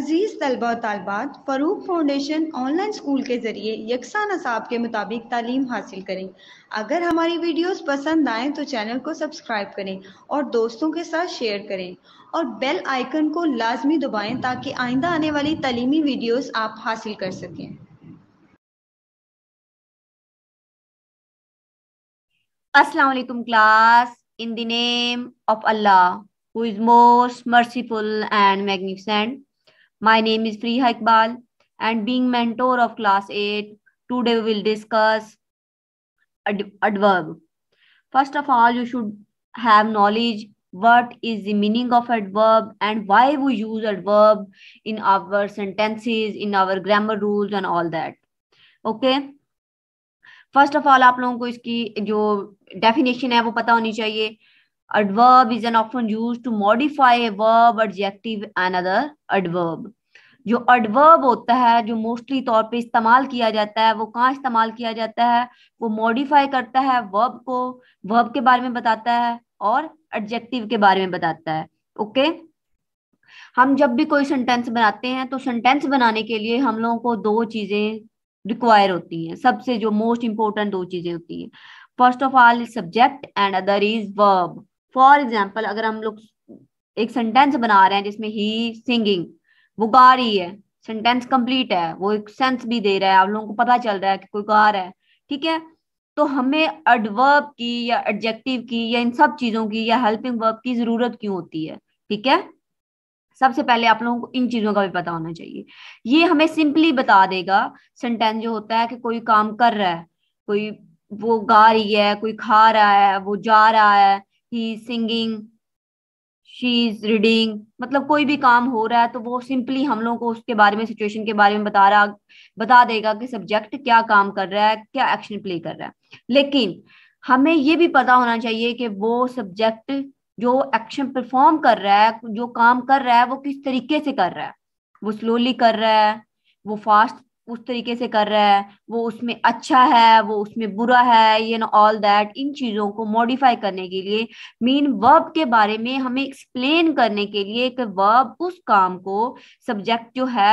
अजीज तलबा तलबात Farooq foundation online school के ज़रिए यकसा नसाब के मुताबिक तालीम हासिल करें अगर हमारी वीडियोस पसंद आएँ तो चैनल को सब्सक्राइब करें और दोस्तों के साथ शेयर करें और बेल आइकन को लाजमी दबाएं ताकि आइंदा आने वाली तलीमी वीडियोस आप हासिल कर सकें Aslam class in the name of Allah who is most merciful and magnificent My name is Friha Iqbal and being mentor of class 8, today we will discuss ad adverb. First of all, you should have knowledge what is the meaning of adverb and why we use adverb in our sentences, in our grammar rules and all that. Okay? First of all, आप लोगों को इसकी जो definition है वो पता होनी चाहिए adverb is an often used to modify a verb adjective another adverb जो adverb होता है जो मोस्टली तौर पे इस्तेमाल किया जाता है वो कहाँ इस्तेमाल किया जाता है वो modify करता है वर्ब को वर्ब के बारे में बताता है और एडजेक्टिव के बारे में बताता है ओके okay? हम जब भी कोई सेंटेंस बनाते हैं तो सेंटेंस बनाने के लिए हम लोगों को दो चीजें रिक्वायर होती हैं सबसे जो मोस्ट इंपॉर्टेंट दो चीजें होती हैं first of all is subject and other is verb for example अगर हम लोग एक सेंटेंस बना रहे हैं जिसमें ही सिंगिंग वो गा रही है सेंटेंस कंप्लीट है वो एक सेंस भी दे रहा है आप लोगों को पता चल रहा है कि कोई गा रहा है ठीक है तो हमें एडवर्ब की या एडजेक्टिव की या इन सब चीजों की या हेल्पिंग वर्ब की जरूरत क्यों होती है ठीक है सबसे पहले आप लोगों को इन चीजों का भी पता होना चाहिए ये हमें सिंपली बता देगा सेंटेंस जो होता है कि कोई काम कर रहा है कोई वो गा रही है कोई खा रहा है वो जा रहा है he singing she is reading मतलब कोई भी काम हो रहा है तो वो सिंपली हम लोगों को उसके बारे में सिचुएशन के बारे में बता रहा बता देगा कि सब्जेक्ट क्या काम कर रहा है क्या एक्शन प्ले कर रहा है लेकिन हमें ये भी पता होना चाहिए कि वो सब्जेक्ट जो एक्शन परफॉर्म कर रहा है जो काम कर रहा है वो किस तरीके से कर रहा है वो स्लोली कर रहा है वो फास्ट उस तरीके से कर रहा है वो उसमें अच्छा है वो उसमें बुरा है ये नो ऑल दैट इन चीज़ों को मॉडिफाई करने के लिए मीन वर्ब के बारे में हमें एक्सप्लेन करने के लिए कि वर्ब उस काम को सब्जेक्ट जो है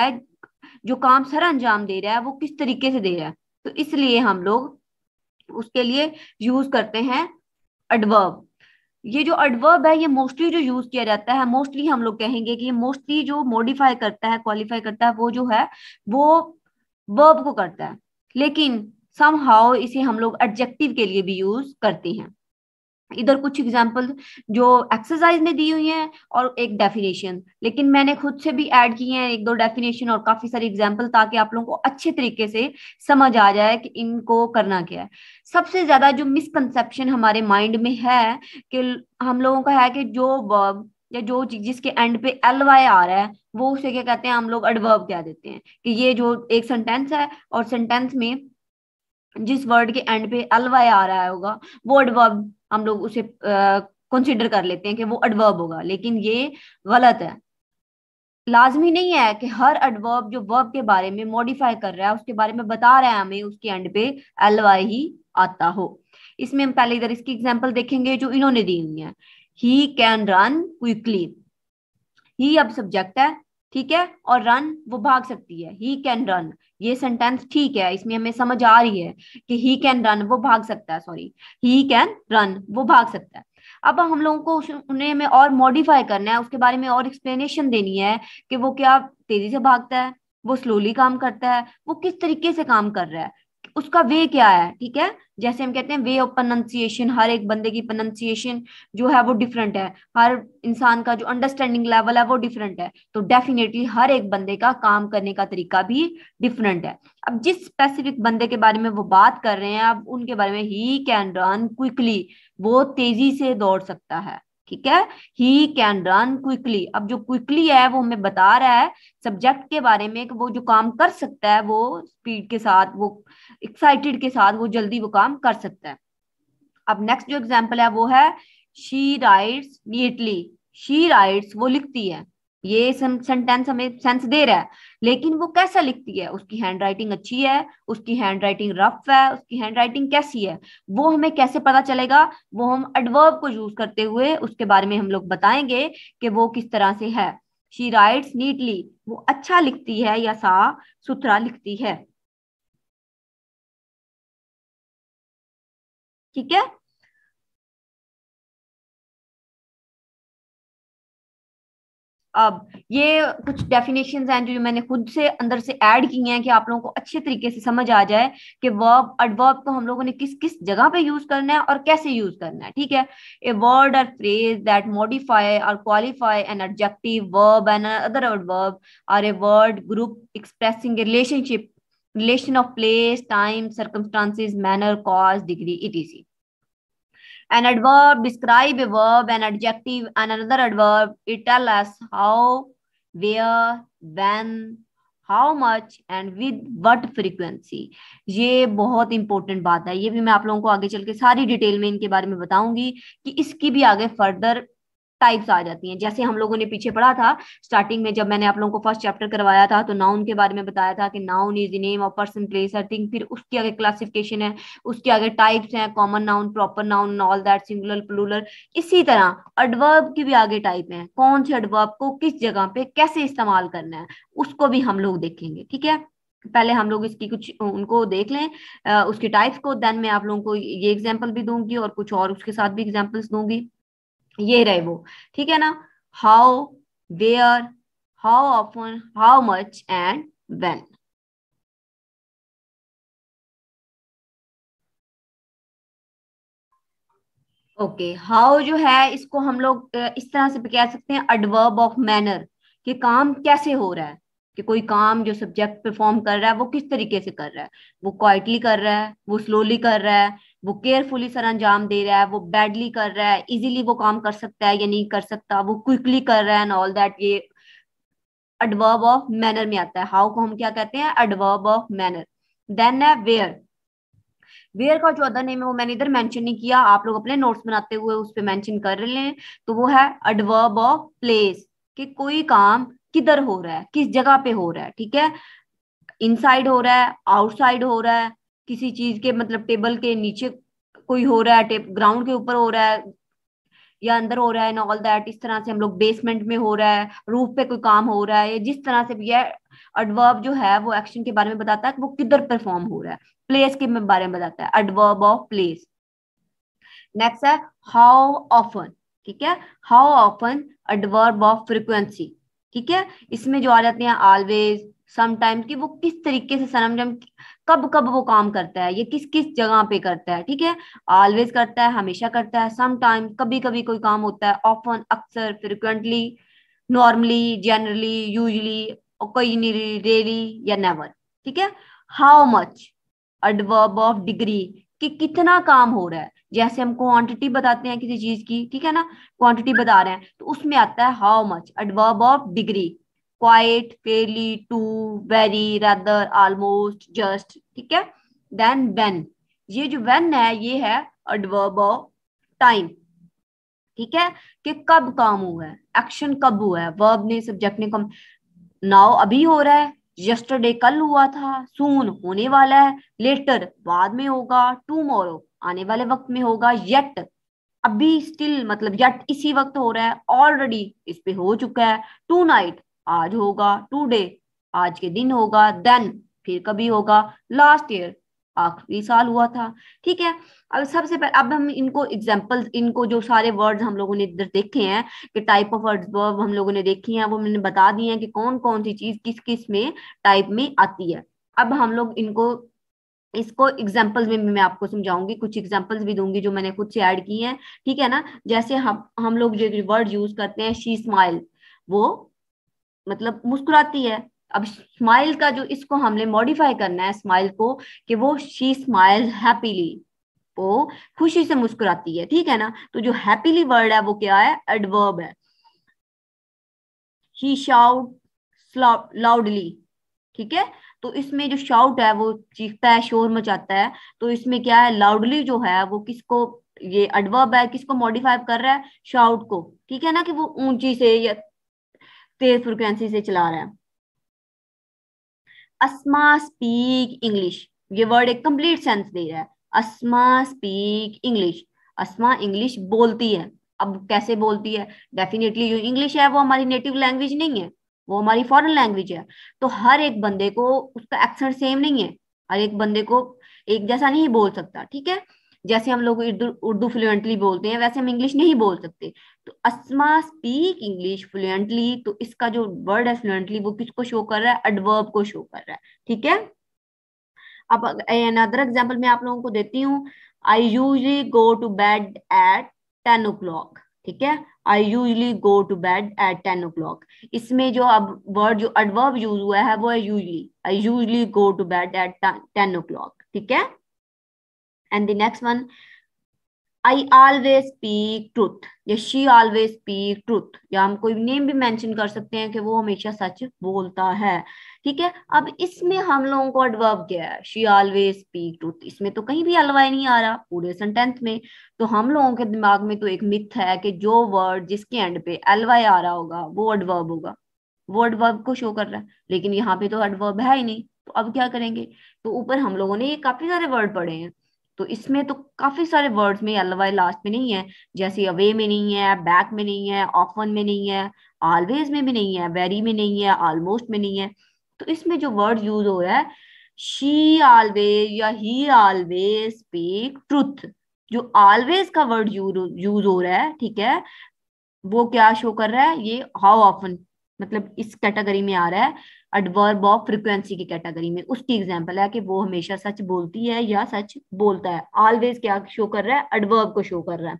जो काम सर अंजाम दे रहा है वो किस तरीके से दे रहा है तो इसलिए हम लोग उसके लिए यूज करते हैं एडवर्ब ये जो एडवर्ब है ये मोस्टली जो यूज किया जाता है मोस्टली हम लोग कहेंगे कि मोस्टली जो मॉडिफाई करता है क्वालिफाई करता है वो जो है वो वर्ब को करता है लेकिन सम हाउ इसे हम लोग एडजेक्टिव के लिए भी यूज करते हैं इधर कुछ एग्जाम्पल जो एक्सरसाइज में दी हुई हैं और एक डेफिनेशन लेकिन मैंने खुद से भी ऐड किए हैं एक दो डेफिनेशन और काफी सारी एग्जाम्पल ताकि आप लोगों को अच्छे तरीके से समझ आ जाए कि इनको करना क्या है सबसे ज्यादा जो मिसकनसेप्शन हमारे माइंड में है कि हम लोगों का है कि जो वर्ब या जो जिसके एंड पे एल वाई आ रहा है वो उसे क्या कहते हैं हम लोग एडवर्ब कह देते हैं कि ये जो एक सेंटेंस है और सेंटेंस में जिस वर्ड के एंड पे एल वाई आ रहा होगा वो एडवर्ब हम लोग उसे कंसिडर कर लेते हैं कि वो एडवर्ब होगा लेकिन ये गलत है लाजमी नहीं है कि हर एडवर्ब जो वर्ब के बारे में मॉडिफाई कर रहा है उसके बारे में बता रहा है हमें उसके एंड पे एल वाई ही आता हो इसमें हम पहले इधर इसकी एग्जाम्पल देखेंगे जो इन्होंने दी हुई है he can run quickly he अब सब्जेक्ट है ठीक है और रन वो भाग सकती है ही कैन रन ये सेंटेंस ठीक है इसमें हमें समझ आ रही है कि ही कैन रन वो भाग सकता है सॉरी ही कैन रन वो भाग सकता है अब हम लोगों को उन्हें हमें और मॉडिफाई करना है उसके बारे में और एक्सप्लेनेशन देनी है कि वो क्या तेजी से भागता है वो स्लोली काम करता है वो किस तरीके से काम कर रहा है उसका वे क्या है ठीक है जैसे हम कहते हैं वे ऑफ प्रोनाउंसिएशन हर एक बंदे की प्रोनाउंसिएशन जो है वो डिफरेंट है हर इंसान का जो अंडरस्टैंडिंग लेवल है वो डिफरेंट है तो डेफिनेटली हर एक बंदे का काम करने का तरीका भी डिफरेंट है अब जिस स्पेसिफिक बंदे के बारे में वो बात कर रहे हैं अब उनके बारे में ही कैन रन क्विकली वो तेजी से दौड़ सकता है ठीक है ही कैन रन क्विकली अब जो क्विकली है वो हमें बता रहा है सब्जेक्ट के बारे में कि वो जो काम कर सकता है वो स्पीड के साथ वो एक्साइटेड के साथ वो जल्दी वो काम कर सकता है अब नेक्स्ट जो एग्जाम्पल है वो है she writes neatly she writes वो लिखती है ये सेंटेंस हमें सेंस दे रहा है लेकिन वो कैसा लिखती है उसकी हैंड राइटिंग अच्छी है उसकी हैंड राइटिंग रफ है उसकी हैंड राइटिंग कैसी है वो हमें कैसे पता चलेगा वो हम एडवर्ब को यूज करते हुए उसके बारे में हम लोग बताएंगे कि वो किस तरह से है शी राइट्स नीटली वो अच्छा लिखती है या सा सुथरा लिखती है ठीक है अब ये कुछ डेफिनेशन हैं जो मैंने खुद से अंदर से ऐड की हैं कि आप लोगों को अच्छे तरीके से समझ आ जाए कि वर्ब अडवर्ब को हम लोगों ने किस किस जगह पे यूज करना है और कैसे यूज करना है ठीक है a word or phrase that modify or qualify an adjective verb another adverb or a word group expressing relationship relation of place time circumstances manner cause degree etc An adverb describe a verb, an adjective, and another adverb. It tell us how, where, when, how much and with what frequency ये बहुत important बात है ये भी मैं आप लोगों को आगे चल के सारी डिटेल में इनके बारे में बताऊंगी कि इसकी भी आगे फर्दर टाइप्स आ जाती हैं जैसे हम लोगों ने पीछे पढ़ा था स्टार्टिंग में जब मैंने आप लोगों को फर्स्ट चैप्टर करवाया था तो नाउन के बारे में बताया था कि noun is name of person place हर थिंग फिर उसके आगे क्लासिफिकेशन है उसके आगे टाइप्स हैं common noun proper noun all that singular plural इसी तरह अडवर्ब की भी आगे टाइप है कौन से अडवर्ब को किस जगह पे कैसे इस्तेमाल करना है उसको भी हम लोग देखेंगे ठीक है पहले हम लोग इसकी कुछ उनको देख लें उसके टाइप्स को देन मैं आप लोगों को ये एग्जाम्पल भी दूंगी और कुछ और उसके साथ भी एग्जाम्पल्स दूंगी ये रहे वो ठीक है ना how where how often how much and when okay how जो है इसको हम लोग इस तरह से कह सकते हैं एडवर्ब ऑफ मैनर कि काम कैसे हो रहा है कि कोई काम जो सब्जेक्ट परफॉर्म कर रहा है वो किस तरीके से कर रहा है वो क्वाइटली कर रहा है वो स्लोली कर रहा है वो केयरफुली सर अंजाम दे रहा है वो बैडली कर रहा है इजीली वो काम कर सकता है या नहीं कर सकता वो क्विकली कर रहा है एंड ऑल दैट ये एडवर्ब ऑफ मैनर में आता है हाउ को हम क्या कहते हैं एडवर्ब ऑफ मैनर देन है वेयर वेयर का जो अदर नेम है वो मैंने इधर मेंशन नहीं किया आप लोग अपने नोट्स बनाते हुए उस पर मैंशन कर रहे हैं तो वो है एडवर्ब ऑफ प्लेस कि कोई काम किधर हो रहा है किस जगह पे हो रहा है ठीक है इनसाइड हो रहा है आउटसाइड हो रहा है किसी चीज के मतलब टेबल के नीचे कोई हो रहा है ग्राउंड के ऊपर हो रहा है या अंदर हो रहा है ऑल दैट इस तरह से हम लोग बेसमेंट में हो रहा है रूफ पे कोई काम हो रहा है जिस तरह से भी है एडवर्ब जो है वो एक्शन के बारे में बताता है कि वो किधर परफॉर्म हो रहा है प्लेस के बारे में बताता है एडवर्ब ऑफ प्लेस नेक्स्ट है हाउ ऑफन ठीक है how often adverb of frequency ठीक है इसमें जो आ जाते हैं ऑलवेज समटाइम्स कि वो किस तरीके से सरंजम कब कब वो काम करता है ये किस किस जगह पे करता है ठीक है ऑलवेज करता है हमेशा करता है समटाइम कभी कभी कोई काम होता है ऑफन अक्सर फ्रिक्वेंटली नॉर्मली जनरली यूजली कोई रेली या नेवर ठीक है how much adverb of degree कि कितना काम हो रहा है जैसे हम क्वांटिटी बताते हैं किसी चीज की ठीक है ना क्वांटिटी बता रहे हैं तो उसमें आता है how much adverb of degree quite fairly too very rather almost just ठीक है देन वेन ये जो वेन है ये है अडवर्ब ऑफ टाइम ठीक है कि कब काम हुआ है एक्शन कब हुआ है वर्ब ने सब्जेक्ट ने कम नाउ अभी हो रहा है यस्टरडे कल हुआ था सून होने वाला है लेटर बाद में होगा टू मोरो आने वाले वक्त में होगा येट अभी स्टिल मतलब येट इसी वक्त हो रहा है ऑलरेडी इस पे हो चुका है टू नाइट आज होगा टूडे आज के दिन होगा देन फिर कभी होगा लास्ट ईयर आखिरी साल हुआ था ठीक है अब सबसे पहले अब हम इनको एग्जाम्पल्स इनको जो सारे वर्ड्स हम लोगों ने इधर देखे हैं कि टाइप ऑफ वर्ड्स वर्ब हम लोगों ने देखी हैं वो मैंने बता दिए हैं कि कौन कौन सी चीज किस किस में टाइप में आती है अब हम लोग इनको इसको एग्जाम्पल्स में मैं आपको समझाऊंगी कुछ एग्जाम्पल्स भी दूंगी जो मैंने खुद से ऐड की हैं ठीक है ना जैसे हम हम लोग जो वर्ड यूज करते हैं शी स्माइल वो मतलब मुस्कुराती है अब स्माइल का जो इसको हमने मॉडिफाई करना है स्माइल को कि वो शी स्माइल हैप्पीली वो खुशी से मुस्कुराती है ठीक है ना तो जो हैप्पीली वर्ड है वो क्या है एडवर्ब है ही शाउट लाउडली ठीक है तो इसमें जो शाउट है वो चीखता है शोर मचाता है तो इसमें क्या है लाउडली जो है वो किसको ये एडवर्ब है किसको मॉडिफाई कर रहा है शाउट को ठीक है ना कि वो ऊंची से या तेज फ्रिक्वेंसी से चला रहा है असमा स्पीक इंग्लिश ये वर्ड एक कंप्लीट सेंस दे रहा है Asma speak English Asma English बोलती है अब कैसे बोलती है डेफिनेटली जो इंग्लिश है वो हमारी नेटिव लैंग्वेज नहीं है वो हमारी फॉरेन लैंग्वेज है तो हर एक बंदे को उसका एक्सेंट सेम नहीं है हर एक बंदे को एक जैसा नहीं बोल सकता ठीक है जैसे हम लोग उर्दू फ्लुएंटली बोलते हैं वैसे हम इंग्लिश नहीं बोल सकते तो अस्मा स्पीक इंग्लिश फ्लुएंटली तो इसका जो वर्ड है फ्लुएंटली वो किसको शो कर रहा है एडवर्ब को शो कर रहा है ठीक है अब अनदर एग्जाम्पल मैं आप लोगों को देती हूँ I usually go to bed at ten o'clock ठीक है I usually go to bed at ten o'clock इसमें जो अब वर्ड जो एडवर्ब यूज हुआ है वो है usually I usually go to bed at ten o'clock ठीक है and the next one I always speak truth या शी ऑलवेज स्पीक truth या हम कोई नेम भी mention kar सकते हैं कि वो हमेशा सच बोलता है ठीक है अब इसमें हम लोगों को adverb क्या है she always speak truth isme तो कहीं भी अलवाई नहीं आ रहा पूरे sentence mein तो हम लोगों के दिमाग में तो एक मिथ है कि जो वर्ड जिसके एंड पे अलवाई आ रहा होगा वो adverb होगा वो एडवर्ब को शो कर रहा है लेकिन यहाँ पे तो एडवर्ब है ही नहीं तो अब क्या करेंगे तो ऊपर हम लोगों ने ये काफी सारे वर्ड पढ़े हैं तो इसमें तो काफी सारे वर्ड्स में अलवाई लास्ट में नहीं है जैसे अवे में नहीं है बैक में नहीं है ऑफन में नहीं है ऑलवेज में भी नहीं है वेरी में नहीं है ऑलमोस्ट में नहीं है तो इसमें जो वर्ड यूज हो रहा है शी ऑलवेज या ही ऑलवेज स्पीक ट्रुथ जो ऑलवेज का वर्ड यूज हो रहा है ठीक है वो क्या शो कर रहा है ये हाउ ऑफन मतलब इस कैटेगरी में आ रहा है एडवर्ब ऑफ फ्रिक्वेंसी की कैटेगरी में उसकी एग्जाम्पल है कि वो हमेशा सच बोलती है या सच बोलता है ऑलवेज क्या शो कर रहा है एडवर्ब को शो कर रहा है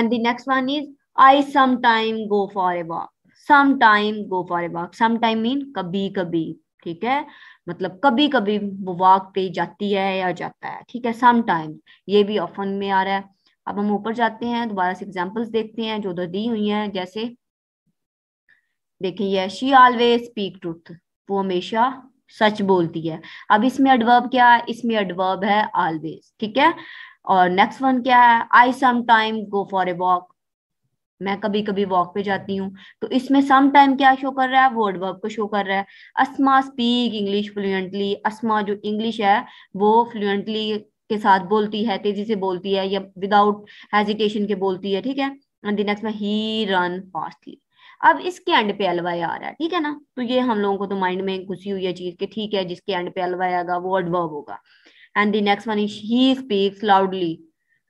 and the next one is I sometime go for a walk some time go for a walk some time mean कभी कभी ठीक है मतलब कभी कभी वो वॉक पे जाती है या जाता है ठीक है सम टाइम ये भी ऑफन में आ रहा है अब हम ऊपर जाते हैं दोबारा से एग्जाम्पल्स देखते हैं जो उधर दी हुई हैं जैसे देखिए शी ऑलवेज स्पीक ट्रूथ वो हमेशा सच बोलती है अब इसमें एडवर्ब क्या है इसमें एडवर्ब है ऑलवेज ठीक है और नेक्स्ट वन क्या है I some time go for a walk मैं कभी कभी वॉक पे जाती हूँ तो इसमें सम टाइम क्या शो कर रहा है वो एडवर्ब को शो कर रहा है Asma speak English fluently Asma जो इंग्लिश है वो फ्लुएंटली के साथ बोलती है तेजी से बोलती है या विदाउट हेजिटेशन के बोलती है ठीक है एंड नेक्स्ट में ही रन फास्टली अब इसके एंड पे अलवाया आ रहा है ठीक है ना तो ये हम लोगों को तो माइंड में घुसी हुई है चीज के ठीक है जिसके एंड पे अलवाया आएगा वो एडवर्ब होगा and the next one is he speaks loudly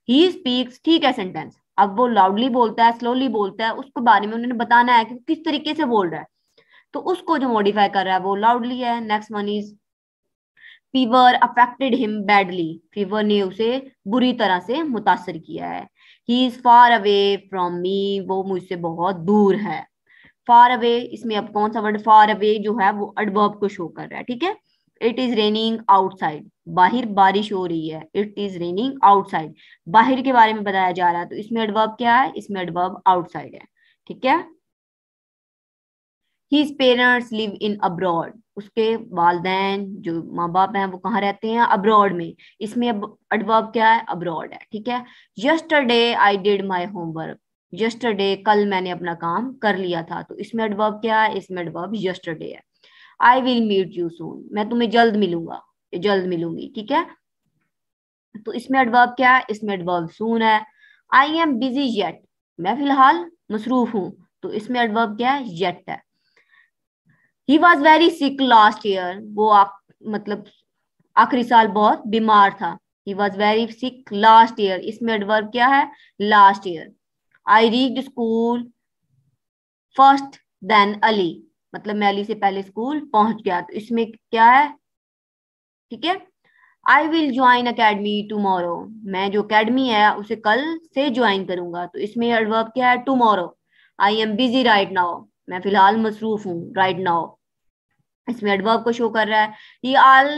he speaks ठीक है सेंटेंस अब वो लाउडली बोलता है स्लोली बोलता है उसके बारे में उन्होंने बताना है कि किस तरीके से बोल रहा है तो उसको जो मॉडिफाई कर रहा है वो लाउडली है next one is fever affected him badly fever ने उसे बुरी तरह से मुतासर किया है he is far away from me वो मुझसे बहुत दूर है फार अवे इसमें अब कौन सा वर्ड फार अवे जो है वो अडबर्ब को शो कर रहा है ठीक है इट इज रेनिंग आउटसाइड बाहर बारिश हो रही है इट इज रेनिंग आउटसाइड बाहर के बारे में बताया जा रहा है तो इसमें एडवर्ब क्या है इसमें एडवर्ब आउटसाइड है ठीक है his parents live in abroad उसके वालदेन जो माँ बाप हैं वो कहाँ रहते हैं अब्रॉड में इसमें अब एडवर्ब क्या है अब्रॉड है ठीक है yesterday I did my homework yesterday कल मैंने अपना काम कर लिया था तो इसमें एडवर्ब क्या है इसमें एडवर्ब यस्टरडे है I will meet you soon मैं तुम्हें जल्द मिलूंगा जल्द मिलूंगी ठीक है तो इसमें एडवर्ब क्या है इसमें एडवर्ब सून है आई एम बिजी येट मैं फिलहाल मसरूफ हूँ तो इसमें एडवर्ब क्या है येट है he was very sick last year वो आप मतलब आखिरी साल बहुत बीमार था he was very sick last year इसमें एडवर्ब क्या है last year I read school first then Ali मतलब मैं अली से पहले स्कूल पहुंच गया तो इसमें क्या है ठीक है I will join academy tomorrow मैं जो अकेडमी है उसे कल से ज्वाइन करूंगा तो इसमें एडवर्ब क्या है tomorrow I am busy right now मैं फिलहाल मसरूफ हूँ राइट नाउ इसमें एडवर्ब को शो कर रहा है he 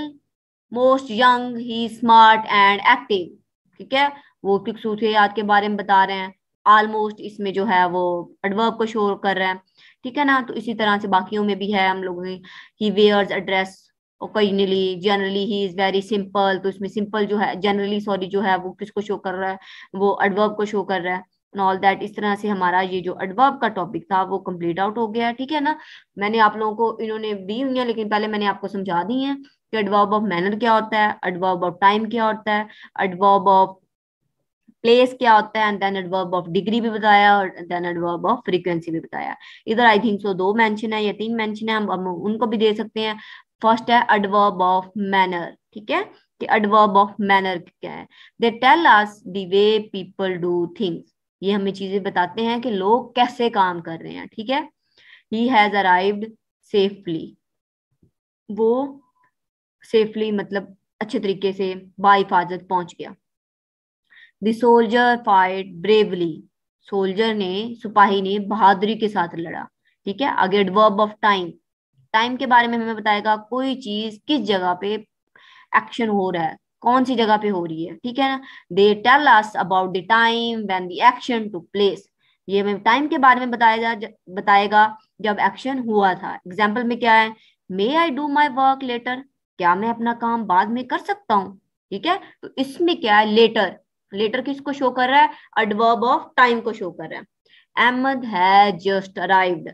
almost young he smart and active ठीक है वो याद के बारे में बता रहे हैं ऑलमोस्ट इसमें जो है वो एडवर्ब को शोर कर रहा है ठीक है ना तो इसी तरह से बाकियों में भी है हम लोगों की he wears a dress occasionally generally he is very simple तो इसमें सिंपल जो है जनरली सॉरी जो है वो किसको शो कर रहा है वो एडवर्ब को शो कर रहा है ऑल दैट इस तरह से हमारा ये जो एडवर्ब का टॉपिक था वो कंप्लीट आउट हो गया ठीक है ना मैंने आप लोगों को इन्होंने दी हुई है लेकिन पहले मैंने आपको समझा दी है कि एडवर्ब ऑफ मैनर क्या होता है एडवर्ब ऑफ टाइम क्या होता है एडवर्ब ऑफ प्लेस क्या होता है and then adverb of degree भी बताया और देन एडवर्ब ऑफ फ्रीक्वेंसी भी बताया इधर आई थिंक सो दो मेंशन है या तीन मेंशन है हम उनको भी दे सकते हैं फर्स्ट है एडवर्ब ऑफ मैनर ठीक है कि एडवर्ब ऑफ मैनर क्या है they tell us the way people do things ये हमें चीजें बताते हैं कि लोग कैसे काम कर रहे हैं ठीक है ही हैज अराइव्ड सेफली वो सेफली मतलब अच्छे तरीके से बाहिफाजत पहुंच गया the soldier fight bravely soldier ने सिपाही ने बहादुरी के साथ लड़ा ठीक है अगे एडवर्ब ऑफ टाइम टाइम के बारे में हमें बताएगा कोई चीज किस जगह पे एक्शन हो रहा है कौन सी जगह पे हो रही है ठीक है ना they tell us about the time when the action to place ये हमें टाइम के बारे में बताया जा बताएगा जब एक्शन हुआ था एग्जाम्पल में क्या है may I do my work later क्या मैं अपना काम बाद में कर सकता हूँ ठीक है तो इसमें क्या है लेटर लेटर किसको शो कर रहा है अडवर्ब ऑफ टाइम को शो कर रहा है अहमद है जस्ट अराइव्ड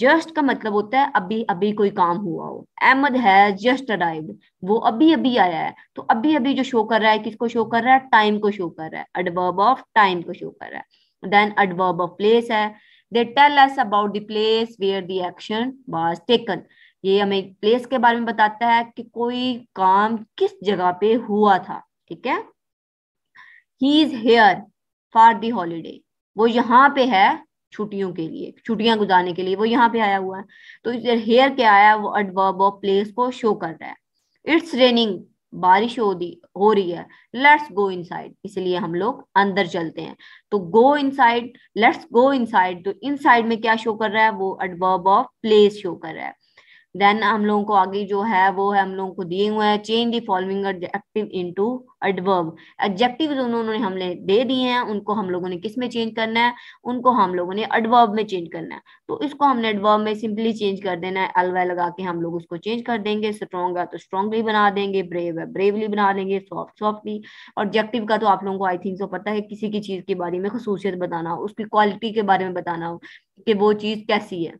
जस्ट का मतलब होता है अभी अभी कोई काम हुआ हो अहमद है जस्ट अराइव्ड वो अभी अभी आया है तो अभी अभी जो शो कर रहा है किसको शो कर रहा है टाइम को शो कर रहा है अडवर्ब ऑफ टाइम को शो कर रहा है देन अडवर्ब ऑफ प्लेस है they tell us about the place where the action was taken ये हमें प्लेस के बारे में बताता है कि कोई काम किस जगह पे हुआ था ठीक है he is here for the holiday वो यहाँ पे है छुट्टियों के लिए छुट्टियां गुजारने के लिए वो यहाँ पे आया हुआ है तो हेयर क्या आया वो एडवर्ब ऑफ प्लेस को शो कर रहा है इट्स रेनिंग बारिश हो दी हो रही है लेट्स गो इनसाइड इसलिए हम लोग अंदर चलते हैं तो go inside let's go inside तो इनसाइड में क्या शो कर रहा है वो एडवर्ब ऑफ प्लेस शो कर रहा है देन हम लोगों को आगे जो है वो है हम लोगों को दिए हुए हैं change the following adjective into adverb adjective उन्होंने हमने दे दिए हैं उनको हम लोगों ने किस में चेंज करना है उनको हम लोगों ने एडवर्ब में चेंज करना है तो इसको हमने एडवर्ब में सिंपली चेंज कर देना है अलवा लगा के हम लोग उसको चेंज कर देंगे स्ट्रॉन्ग है तो स्ट्रॉन्गली बना देंगे ब्रेव है ब्रेवली बना देंगे सॉफ्ट सॉफ्टली और का तो आप लोगों को आई थिंक सो पता है किसी की चीज के बारे में खसूसियत बताना हो उसकी क्वालिटी के बारे में बताना हो कि वो चीज कैसी है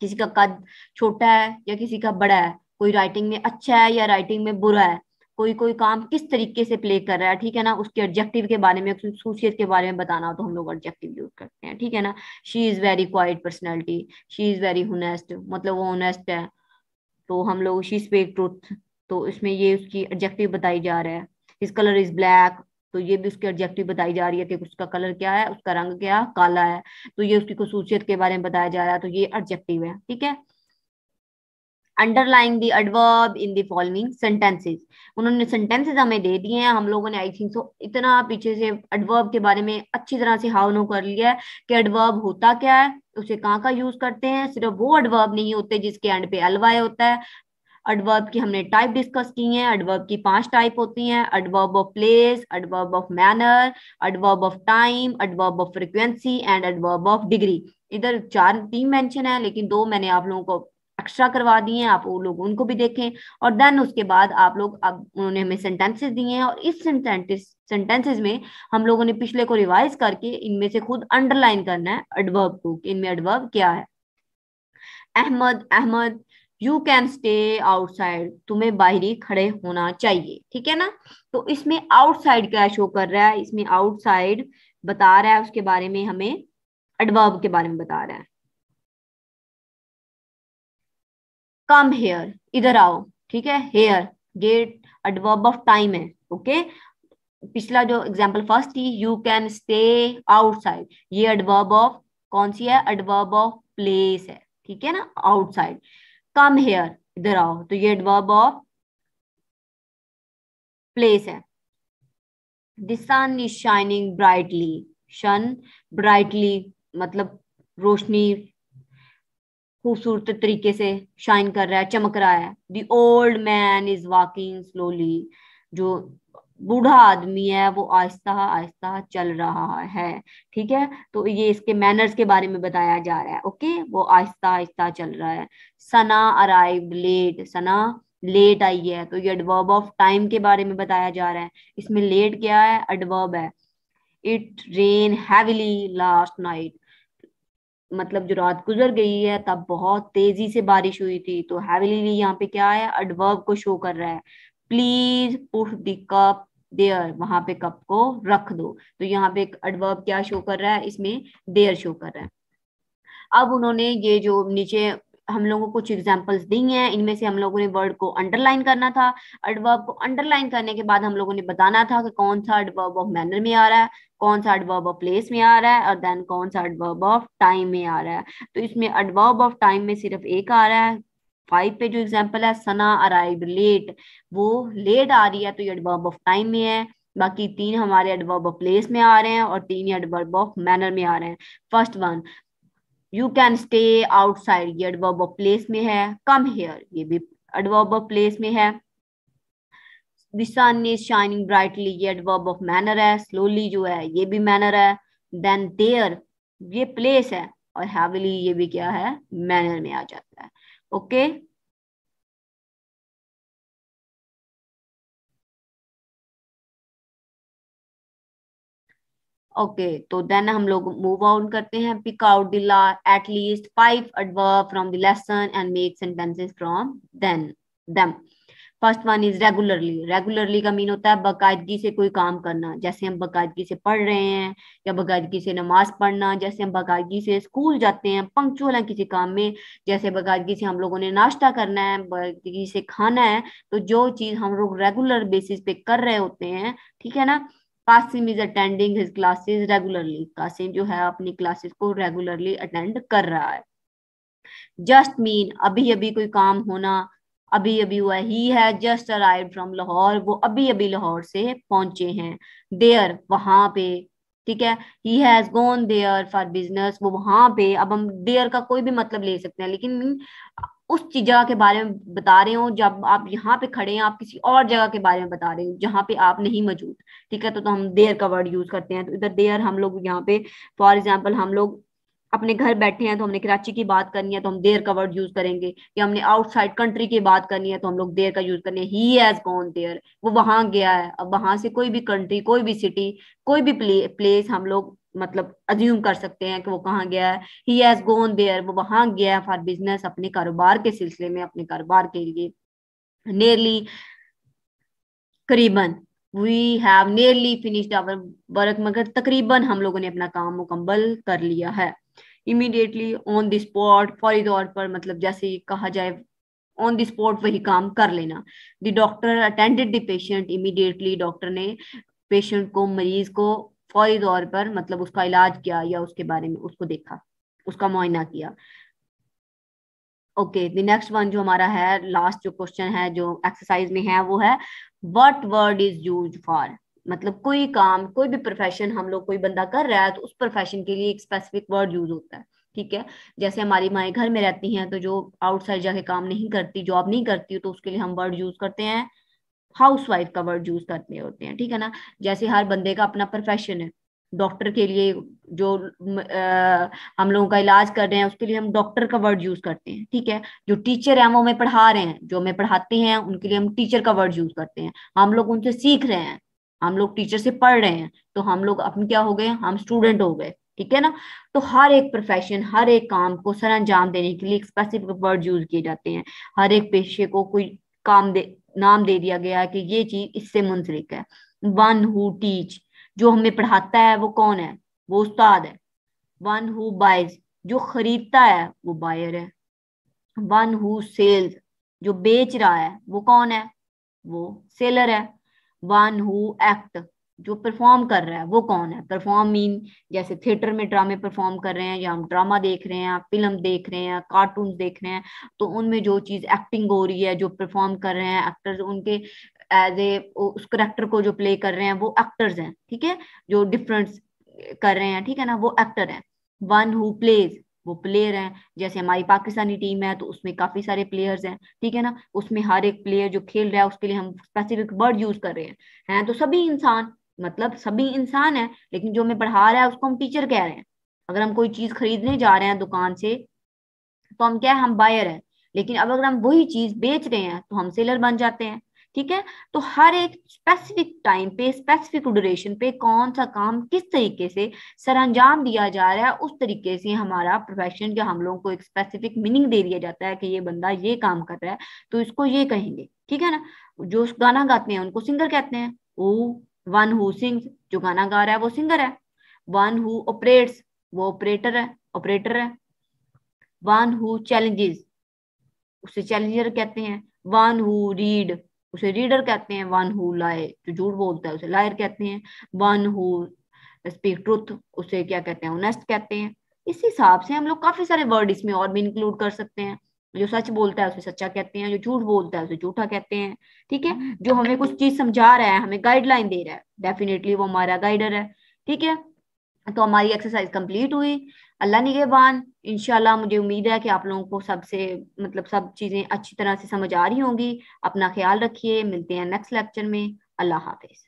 किसी का कद छोटा है या किसी का बड़ा है कोई राइटिंग में अच्छा है या राइटिंग में बुरा है कोई कोई काम किस तरीके से प्ले कर रहा है ठीक है ना उसके ऑब्जेक्टिव के बारे में खूसियत के बारे में बताना हो तो हम लोग ऑब्जेक्टिव यूज करते हैं ठीक है ना she is very quiet personality she is very honest मतलब वो हुनेस्ट है तो हम लोग शी स्पेक ट्रुथ तो इसमें ये उसकी ऑब्जेक्टिव बताई जा रहा है हिज कलर इज ब्लैक तो ये भी उसकी ऑब्जेक्टिव बताई जा रही है कि उसका कलर क्या है उसका रंग क्या काला है तो ये उसकी खसूसियत के बारे में बताया जा रहा है तो ये ऑब्जेक्टिव है ठीक है underlining the adverb in the following sentences उन्होंने सेंटेंसेज हमें दे दिए हैं हम लोगों ने आई थिंक सो इतना पीछे से एडवर्ब के बारे में अच्छी तरह से हाउ नो कर लिया है कि एडवर्ब होता क्या है उसे कहाँ का यूज करते हैं सिर्फ वो एडवर्ब नहीं होते जिसके एंड पे अलवाए होता है एडवर्ब की हमने टाइप डिस्कस की है एडवर्ब की पांच टाइप होती हैं adverb of place adverb of manner adverb of time adverb of frequency and adverb of degree इधर चार तीन मेंशन है लेकिन दो मैंने आप लोगों को एक्स्ट्रा करवा दिए हैं आप वो लोग उनको भी देखें और देन उसके बाद आप लोग अब उन्होंने हमें सेंटेंसेस दिए हैं और इस सेंटेंसेस सेंटेंसेस में हम लोगों ने पिछले को रिवाइज करके इनमें से खुद अंडरलाइन करना है एडवर्ब को इनमें एडवर्ब क्या है Ahmad Ahmad you can stay outside तुम्हें बाहरी खड़े होना चाहिए ठीक है ना तो इसमें आउटसाइड क्या शो कर रहा है इसमें आउटसाइड बता रहा है उसके बारे में हमें एडवर्ब के बारे में बता रहा है कम हेयर इधर आओ ठीक है here get adverb of time है ओके पिछला जो एग्जाम्पल फर्स्ट थी यू कैन स्टे आउटसाइड ये एडवर्ब ऑफ कौन सी है एडवर्ब ऑफ प्लेस है ठीक है ना आउटसाइड कम हेयर इधर आओ तो ये एडवर्ब ऑफ प्लेस है the sun is shining brightly sun brightly मतलब रोशनी खूबसूरत तरीके से शाइन कर रहा है चमक रहा है the old man is walking slowly जो बूढ़ा आदमी है वो आहिस्ता आहिस्ता चल रहा है ठीक है तो ये इसके मैनर्स के बारे में बताया जा रहा है ओके वो आहिस्ता आहिस्ता चल रहा है Sana arrive late Sana late आई है तो ये एडवर्ब ऑफ टाइम के बारे में बताया जा रहा है इसमें लेट क्या है एडवर्ब है it rain heavily last night मतलब जो रात गुजर गई है तब बहुत तेजी से बारिश हुई थी तो हैविली यहाँ पे क्या है एडवर्ब को शो कर रहा है please put the cup there वहां पे कप को रख दो तो यहाँ पे एक एडवर्ब क्या शो कर रहा है इसमें देयर शो कर रहा है अब उन्होंने ये जो नीचे हम लोगों को कुछ एग्जाम्पल्स दी हैं इनमें से हम लोगों ने वर्ड को अंडरलाइन करना था एडवर्ब को अंडरलाइन करने के बाद हम लोगों ने बताना था कि कौन सा एडवर्ब ऑफ मैनर में आ रहा है कौन सा एडवर्ब ऑफ प्लेस में आ रहा है और देन कौन सा एडवर्ब ऑफ टाइम में आ रहा है तो इसमें एडवर्ब ऑफ टाइम में सिर्फ एक आ रहा है फाइव पे जो एग्जाम्पल है सना अराइव लेट वो लेट आ रही है तो ये एडवर्ब ऑफ टाइम में है बाकी तीन हमारे एडवर्ब ऑफ प्लेस में आ रहे हैं और तीन एडवर्ब ऑफ मैनर में आ रहे हैं first one you can stay outside ये एडवर्ब ऑफ प्लेस में है कम हेयर ये भी एडवर्ब ऑफ प्लेस में है The sun is shining ये एडवर्ब ऑफ मैनर है स्लोली जो है ये भी मैनर है देन देयर ये प्लेस है और heavily ये भी क्या है मैनर में आ जाता है ओके ओके तो देन हम लोग मूव ऑन करते हैं pick out the at least five adverb from the lesson and make sentences from then them first one is regularly regularly का मीन होता है बाकायदगी से कोई काम करना जैसे हम बाकायदगी से पढ़ रहे हैं या बाकायदगी से नमाज पढ़ना जैसे हम बाकायदगी से स्कूल जाते हैं पंक्चुअल है किसी काम में जैसे बाकायदगी से हम लोगों ने नाश्ता करना है बाकायदगी से खाना है तो जो चीज हम लोग रेगुलर बेसिस पे कर रहे होते हैं ठीक है ना Qasim is attending his classes regularly Qasim जो है अपनी क्लासेस को रेगुलरली अटेंड कर रहा है जस्ट मीन अभी अभी कोई काम होना अभी अभी हुआ ही है जस्ट अराइव फ्रॉम लाहौर वो अभी अभी लाहौर से पहुंचे हैं देयर वहां पे ठीक है ही has gone there for business वो वहां पे अब हम देयर का कोई भी मतलब ले सकते हैं लेकिन उस जगह के बारे में बता रहे हो जब आप यहाँ पे खड़े हैं आप किसी और जगह के बारे में बता रहे हो जहाँ पे आप नहीं मौजूद ठीक है तो, तो हम देयर का वर्ड यूज करते हैं तो इधर देयर हम लोग यहाँ पे फॉर एग्जाम्पल हम लोग अपने घर बैठे हैं तो हमने कराची की बात करनी है तो हम देर का वर्ड यूज करेंगे या हमने आउटसाइड कंट्री की बात करनी है तो हम लोग देर का यूज करेंगे ही हैज गॉन देयर वो वहां गया है अब वहां से कोई भी कंट्री कोई भी सिटी कोई भी प्लेस हम लोग मतलब अज्यूम कर सकते हैं कि वो कहाँ गया है ही हैज गॉन देयर वो वहां गया है फॉर बिजनेस अपने कारोबार के सिलसिले में अपने कारोबार के लिए नियरली करीबन we have nearly finished our work मगर तकरीबन हम लोगों ने अपना काम मुकम्मल कर लिया है इमीडिएटली ऑन द स्पॉट फौरी तौर पर मतलब जैसे कहा जाए ऑन द स्पॉट वही काम कर लेना the doctor attended the patient immediately doctor ने पेशेंट को मरीज को फौरी तौर पर मतलब उसका इलाज किया या उसके बारे में उसको देखा उसका मुआयना किया ओके द नेक्स्ट वन जो हमारा है लास्ट जो क्वेश्चन है जो एक्सरसाइज में है वो है what word is use for मतलब कोई काम कोई भी प्रोफेशन हम लोग कोई बंदा कर रहा है तो उस प्रोफेशन के लिए एक स्पेसिफिक वर्ड यूज होता है ठीक है जैसे हमारी माए घर में रहती हैं तो जो आउटसाइड जाके काम नहीं करती जॉब नहीं करती तो उसके लिए हम वर्ड यूज करते हैं हाउस वाइफ का वर्ड यूज करते होते हैं ठीक है ना जैसे हर बंदे का अपना प्रोफेशन है डॉक्टर के लिए जो आ, हम लोगों का इलाज कर रहे हैं उसके लिए हम डॉक्टर का वर्ड यूज करते हैं ठीक है जो टीचर है वो हमें पढ़ा रहे हैं जो हमें पढ़ाते हैं उनके लिए हम टीचर का वर्ड यूज करते हैं हम लोग उनसे सीख रहे हैं हम लोग टीचर से पढ़ रहे हैं तो हम लोग अपने क्या हो गए हम स्टूडेंट हो गए ठीक है ना तो हर एक प्रोफेशन हर एक काम को सर अंजाम देने के लिए एक स्पेसिफिक वर्ड यूज किए जाते हैं हर एक पेशे को कोई काम दे नाम दे दिया गया है कि ये चीज इससे मुंसलिक है वन हु टीच जो हमें पढ़ाता है वो कौन है वो उस्ताद है वन हु बाइज जो खरीदता है वो बायर है वन हु सेल्स जो बेच रहा है वो कौन है वो सेलर है वन हु एक्ट जो परफॉर्म कर रहा है वो कौन है परफॉर्म मीन जैसे थिएटर में ड्रामे परफॉर्म कर रहे हैं या हम ड्रामा देख रहे हैं फिल्म देख रहे हैं कार्टून देख रहे हैं तो उनमें जो चीज एक्टिंग हो रही है जो परफॉर्म कर रहे हैं एक्टर्स उनके एज ए उस करेक्टर को जो प्ले कर रहे हैं वो एक्टर्स हैं ठीक है जो डिफरेंस कर रहे हैं ठीक है ना वो एक्टर है वन हु प्लेज वो प्लेयर हैं जैसे हमारी पाकिस्तानी टीम है तो उसमें काफी सारे प्लेयर्स हैं ठीक है ना उसमें हर एक प्लेयर जो खेल रहा है उसके लिए हम स्पेसिफिक वर्ड यूज कर रहे हैं हैं तो सभी इंसान मतलब सभी इंसान है लेकिन जो हमें पढ़ा रहा है उसको हम टीचर कह रहे हैं अगर हम कोई चीज खरीदने जा रहे हैं दुकान से तो हम क्या है हम बायर है लेकिन अब अगर हम वही चीज बेच रहे हैं तो हम सेलर बन जाते हैं ठीक है तो हर एक स्पेसिफिक टाइम पे स्पेसिफिक ड्यूरेशन पे कौन सा काम किस तरीके से सरंजाम दिया जा रहा है उस तरीके से हमारा प्रोफेशन या हम लोगों को एक स्पेसिफिक मीनिंग दे दिया जाता है कि ये बंदा ये काम कर रहा है तो इसको ये कहेंगे ठीक है ना जो गाना गाते हैं उनको सिंगर कहते हैं ओ वन हु सिंग्स जो गाना गा रहा है वो सिंगर है वन हु ऑपरेट्स वो ऑपरेटर है ऑपरेटर है वन हु चैलेंजेस उसे चैलेंजर कहते हैं वन हु रीड उसे रीडर कहते हैं वन हु लाए जो झूठ बोलता है उसे लायर कहते हैं वन हु स्पीक ट्रुथ उसे क्या कहते हैं ऑनेस्ट कहते हैं इस हिसाब से हम लोग काफी सारे वर्ड इसमें और भी इंक्लूड कर सकते हैं जो सच बोलता है उसे सच्चा कहते हैं जो झूठ बोलता है उसे झूठा कहते हैं ठीक है जो हमें कुछ चीज समझा रहा है हमें गाइडलाइन दे रहा है डेफिनेटली वो हमारा गाइडर है ठीक है तो हमारी एक्सरसाइज कंप्लीट हुई अल्लाह निगेबान इनशाला मुझे उम्मीद है कि आप लोगों को सबसे मतलब सब चीज़ें अच्छी तरह से समझ आ रही होंगी अपना ख्याल रखिए मिलते हैं नेक्स्ट लेक्चर में अल्लाह हाफिज़